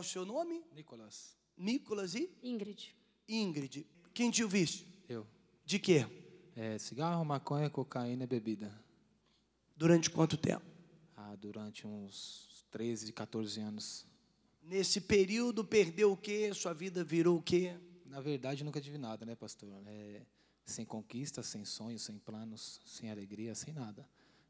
o seu nome? Nicolas. Nicolas e? Ingrid. Ingrid. Quem te ouviste? Eu. De quê? É, cigarro, maconha, cocaína e bebida. Durante quanto tempo? Ah, durante uns 13, 14 anos. Nesse período, perdeu o quê? Sua vida virou o quê? Na verdade, nunca tive nada, né, pastor? É, sem conquistas, sem sonhos, sem planos, sem alegria, sem nada.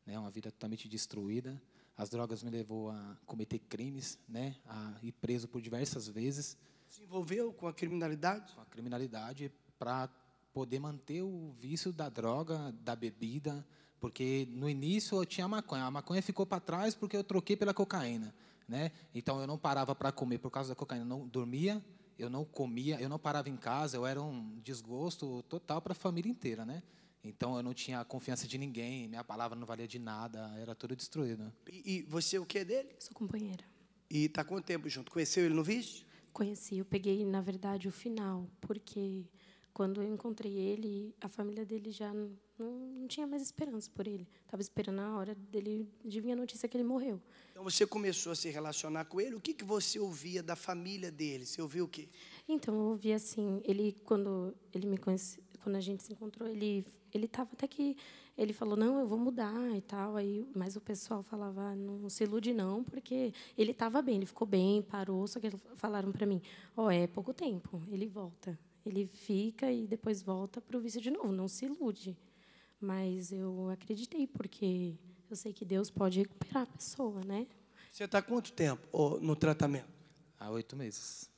É uma vida totalmente destruída. As drogas me levou a cometer crimes, né? A ir preso por diversas vezes. Se envolveu com a criminalidade? Com a criminalidade para poder manter o vício da droga, da bebida, porque no início eu tinha a maconha, a maconha ficou para trás porque eu troquei pela cocaína, né? Então eu não parava para comer por causa da cocaína, eu não dormia, eu não comia, eu não parava em casa, eu era um desgosto total para a família inteira, né? Então eu não tinha confiança de ninguém, minha palavra não valia de nada, era tudo destruído. E, e você o que é dele? Sou companheira. E tá quanto tempo junto? Conheceu ele no vídeo? Conheci, eu peguei na verdade o final, porque quando eu encontrei ele, a família dele já não, não tinha mais esperança por ele. Estava esperando a hora dele de vir a notícia que ele morreu. Então você começou a se relacionar com ele. O que, que você ouvia da família dele? Você ouviu o quê? Então eu ouvi assim, ele quando ele me conheceu quando a gente se encontrou, ele ele tava até que ele falou: "Não, eu vou mudar" e tal. Aí, mas o pessoal falava: ah, "Não se ilude não, porque ele estava bem, ele ficou bem, parou". Só que falaram para mim: "Ó, oh, é pouco tempo, ele volta. Ele fica e depois volta para o vício de novo, não se ilude". Mas eu acreditei porque eu sei que Deus pode recuperar a pessoa, né? Você está quanto tempo no tratamento? Há oito meses.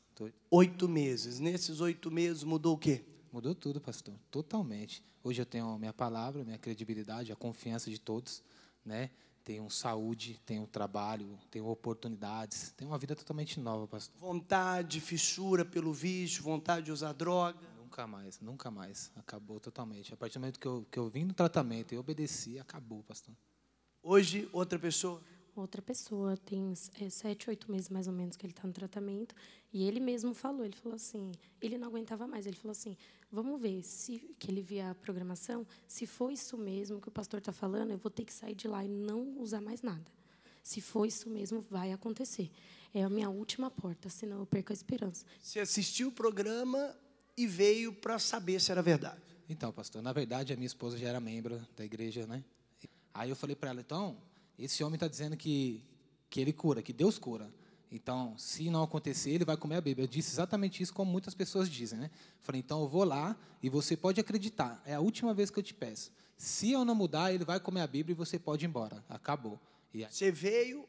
Oito meses. Nesses oito meses mudou o quê? Mudou tudo, pastor, totalmente. Hoje eu tenho a minha palavra, a minha credibilidade, a confiança de todos, né? Tenho saúde, tenho trabalho, tenho oportunidades, tenho uma vida totalmente nova, pastor. Vontade, fissura pelo vício, vontade de usar droga. Nunca mais, nunca mais. Acabou totalmente. A partir do momento que eu, que eu vim no tratamento e obedeci, acabou, pastor. Hoje, outra pessoa? outra pessoa, tem é, sete, oito meses mais ou menos que ele está no tratamento, e ele mesmo falou, ele falou assim, ele não aguentava mais, ele falou assim, vamos ver se que ele via a programação, se for isso mesmo que o pastor está falando, eu vou ter que sair de lá e não usar mais nada. Se for isso mesmo, vai acontecer. É a minha última porta, senão eu perco a esperança. Você assistiu o programa e veio para saber se era verdade. Então, pastor, na verdade a minha esposa já era membro da igreja, né? Aí eu falei para ela, então, esse homem está dizendo que, que ele cura, que Deus cura. Então, se não acontecer, ele vai comer a Bíblia. Eu disse exatamente isso, como muitas pessoas dizem. Né? Falei, então eu vou lá e você pode acreditar. É a última vez que eu te peço. Se eu não mudar, ele vai comer a Bíblia e você pode ir embora. Acabou. Aí... Você veio,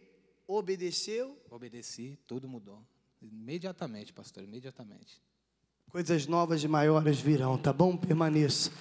obedeceu? Obedeci, tudo mudou. Imediatamente, pastor, imediatamente. Coisas novas e maiores virão, tá bom? Permaneça.